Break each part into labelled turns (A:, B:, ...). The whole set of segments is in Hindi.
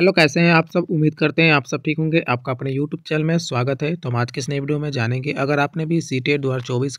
A: हेलो कैसे हैं आप सब उम्मीद करते हैं आप सब ठीक होंगे आपका अपने यूट्यूब चैनल में स्वागत है तो हम आज के इस नई वीडियो में जानेंगे अगर आपने भी सी टी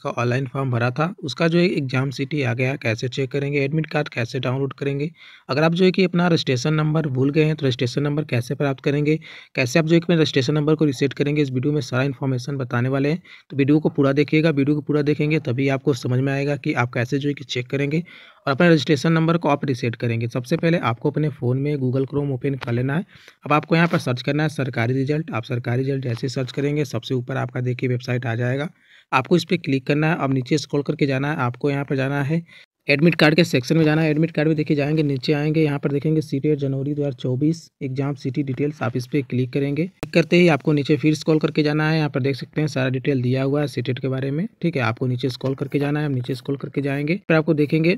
A: का ऑनलाइन फॉर्म भरा था उसका जो है एग्जाम सी टी आ गया कैसे चेक करेंगे एडमिट कार्ड कैसे डाउनलोड करेंगे अगर आप जो है कि अपना रजिस्ट्रेशन नंबर भूल गए हैं तो रजिस्ट्रेशन नंबर कैसे प्राप्त करेंगे कैसे आप जो है रजिस्ट्रेशन नंबर को रिसेट करेंगे इस वीडियो में सारा इन्फॉर्मेशन बताने वाले हैं तो वीडियो को पूरा देखिएगा वीडियो को पूरा देखेंगे तभी आपको समझ में आएगा कि आप कैसे जो है कि चेक करेंगे और अपने रजिस्ट्रेशन नंबर को आप रिसेट करेंगे सबसे पहले आपको अपने फ़ोन में गूगल क्रोम ओपन कर लेना है अब आपको यहाँ पर सर्च करना है सरकारी रिजल्ट आप सरकारी रिजल्ट जैसे सर्च करेंगे सबसे ऊपर आपका देखिए वेबसाइट आ जाएगा आपको इस पर क्लिक करना है अब नीचे स्क्रॉल करके जाना है आपको यहाँ पर जाना है एडमिट कार्ड के सेक्शन में जाना है एडमिट कार्ड में देखिए जाएंगे नीचे आएंगे यहाँ पर देखेंगे सी टी जनवरी 2024 एग्जाम सिटी डिटेल्स आप इस पर क्लिक करेंगे क्लिक करते ही आपको नीचे फिर स्कॉल करके जाना है यहाँ पर देख सकते हैं सारा डिटेल दिया हुआ है सीटेट के बारे में ठीक है आपको नीचे स्कॉल करके जाना है नीचे स्कॉल करके जाएंगे फिर आपको देखेंगे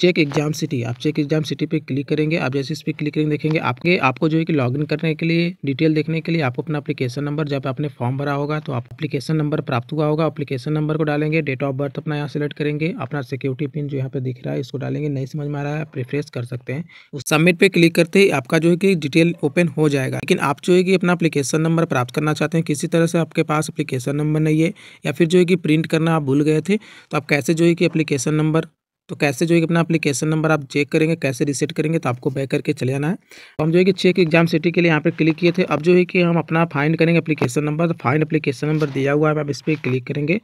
A: चेक एग्जाम सिटी आप चेक एग्जाम सिटी पे क्लिक करेंगे आप जैसे इस पर क्लिक करेंगे देखेंगे आपके आपको जो है कि लॉगिन करने के लिए डिटेल देखने के लिए आपको अपना अपलीकेशन नंबर जब आपने फॉर्म भरा होगा तो आप अपलीकेशन नंबर प्राप्त हुआ होगा अपलीकेशन नंबर को डालेंगे डेट ऑफ बर्थ अपना यहाँ सेलेक्ट करेंगे अपना सिक्योरिटी पिन जो यहाँ पे दिख रहा है इसको डालेंगे नहीं समझ में आ रहा है आप रिफ्रेश कर सकते हैं उस सबमिट पर क्लिक करते ही आपका जो है कि डिटेल ओपन हो जाएगा लेकिन आप जो है कि अपना अपलीकेशन नंबर प्राप्त करना चाहते हैं किसी तरह से आपके पास अपलीकेशन नंबर नहीं है या फिर जो है कि प्रिंट करना आप भूल गए थे तो आप कैसे जो है कि अपलीकेशन नंबर तो कैसे जो है अपना अपलीकेशन नंबर आप चेक करेंगे कैसे रिसेट करेंगे तो आपको बैक करके चले जाना है तो हम जो है कि चेक एग्जाम सिटी के लिए यहाँ पर क्लिक किए थे अब जो है कि हम अपना फाइंड करेंगे अपलीकेशन नंबर तो फाइंड अपलीकेशन नंबर दिया हुआ है आप इस पर क्लिक करेंगे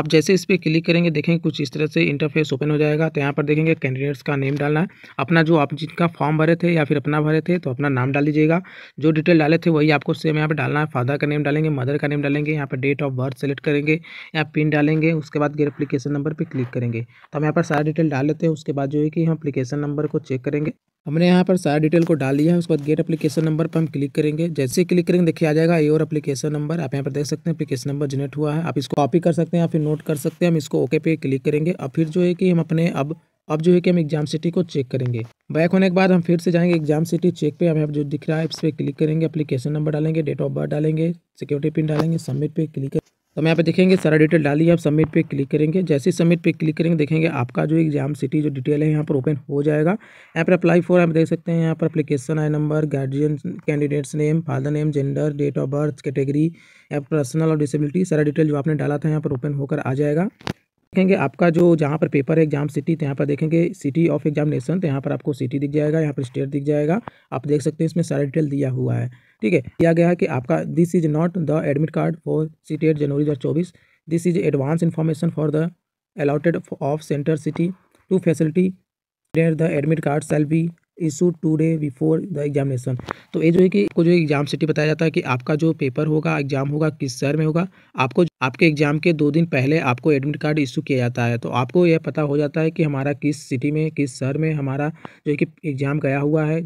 A: आप जैसे इस पर क्लिक करेंगे देखेंगे कुछ इस तरह से इंटरफेस ओपन हो जाएगा तो यहाँ पर देखेंगे कैंडिडेट्स का नेम डालना है अपना जो आप जिनका फॉर्म भरे थे या फिर अपना भरे थे तो अपना नाम डाल लीजिएगा जो डिटेल डाले थे वही आपको सेम यहाँ पर डालना है फादर का नेम डालेंगे मदर का नेम डालेंगे यहाँ पर डेट ऑफ बर्थ सेलेक्ट करेंगे यहाँ पिन डालेंगे उसके बाद गेर अपलीकेशन नंबर पर क्लिक करेंगे तो हम यहाँ पर सारा डिटेल डिटेल डाल लेते हैं उसके बाद जो है कि हम अप्लीकेशन नंबर को चेक करेंगे हमने यहाँ पर सारा डिटेल को डाल दिया है उसके बाद गेट अपलीकेशन नंबर पर हम क्लिक करेंगे जैसे ही क्लिक करेंगे देखिए आ जाएगा ये और एप्लीकेशन नंबर आप यहाँ पर देख सकते हैं अपलीकेशन नंबर जनरेट हुआ है आप इसको कॉपी कर सकते हैं या फिर नोट कर सकते हैं हम इसको ओके पे क्लिक करेंगे और फिर जो है कि हम अपने अब अब जो है कि हम एग्जाम सिटी को चेक करेंगे बैक होने के बाद हम फिर से जाएंगे एग्जाम सिटी चेक पे हमें जो दिख रहा है इस पर क्लिक करेंगे अपलीकेशन नंबर डालेंगे डेट ऑफ बर्थ डालेंगे सिक्योरिटी पिन डालेंगे सबमिट पर क्लिक करेंगे तो हम यहाँ पे देखेंगे सारा डिटेल है आप सबमिट पे क्लिक करेंगे जैसे ही सबमिट पे क्लिक करेंगे देखेंगे आपका जो एग्जाम सिटी जो डिटेल है यहाँ पर ओपन हो जाएगा यहाँ पर अप्लाई फॉर आप देख सकते हैं यहाँ पर application I number guardian candidates name father name gender date of birth category या पर्सनल और डिसेबिलिटी सारा डिटेल जो आपने डाला था यहाँ पर ओपन होकर आ जाएगा देखेंगे आपका जो जहाँ पर पेपर है एग्जाम सिटी तो यहाँ पर देखेंगे सिटी ऑफ एग्जामिनेशन तो यहाँ पर आपको सिटी दिख जाएगा यहाँ पर स्टेट दिख जाएगा आप देख सकते हैं इसमें सारा डिटेल दिया हुआ है ठीक है दिया गया है कि आपका this is not the admit card for CTET January दो this is advance information for the allotted of centre city to facility the admit card shall be issue two day before the examination तो ये जो है कि आपको जो एग्जाम सिटी बताया जाता है कि आपका जो पेपर होगा एग्जाम होगा किस शहर में होगा आपको आपके एग्जाम के दो दिन पहले आपको एडमिट कार्ड इशू किया जाता है तो आपको यह पता हो जाता है कि हमारा किस सिटी में किस शहर में हमारा जो है कि एग्जाम गया हुआ है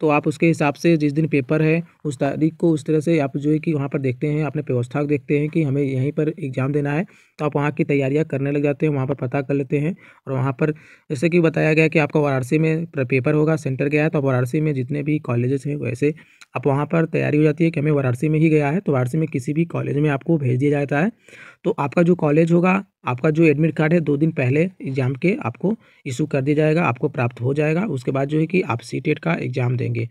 A: तो आप उसके हिसाब से जिस दिन पेपर है उस तारीख को उस तरह से आप जो है कि वहाँ पर देखते हैं अपने व्यवस्था देखते हैं कि हमें यहीं पर एग्ज़ाम देना है तो आप वहाँ की तैयारियाँ करने लग जाते हैं वहाँ पर पता कर लेते हैं और वहाँ पर जैसे कि बताया गया कि आपका वाराणसी में पेपर होगा सेंटर गया है तो वाराणसी में जितने भी कॉलेजेस हैं वैसे आप वहाँ पर तैयारी हो जाती है कि हमें वाराणसी में ही गया है तो वाराणसी में किसी भी कॉलेज में आपको भेज दिया जाता है तो आपका जो कॉलेज होगा आपका जो एडमिट कार्ड है दो दिन पहले एग्ज़ाम के आपको इशू कर दिया जाएगा आपको प्राप्त हो जाएगा उसके बाद जो है कि आप सी e का एग्ज़ाम देंगे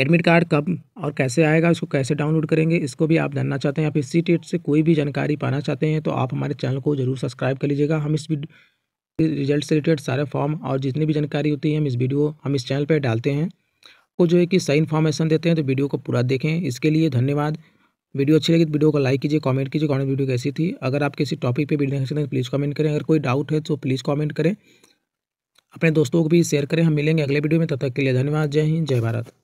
A: एडमिट कार्ड कब और कैसे आएगा इसको कैसे डाउनलोड करेंगे इसको भी आप जानना चाहते हैं या फिर सी टेट e से कोई भी जानकारी पाना चाहते हैं तो आप हमारे चैनल को जरूर सब्सक्राइब कर लीजिएगा हम इस रिजल्ट से रिलेटेड सारे फॉर्म और जितनी भी जानकारी होती है हम इस वीडियो हम इस चैनल पर डालते हैं को जो है कि सही इन्फॉर्मेशन देते हैं तो वीडियो को पूरा देखें इसके लिए धन्यवाद वीडियो अच्छी लगी तो वीडियो को लाइक कीजिए कमेंट कीजिए कमेंट वीडियो कैसी थी अगर आप किसी टॉपिक पे वीडियो चाहते हैं प्लीज़ कमेंट करें अगर कोई डाउट है तो प्लीज़ कमेंट करें अपने दोस्तों को भी शेयर करें हम मिलेंगे अगले वीडियो में तब तक के लिए धन्यवाद जय हिंद जय भारत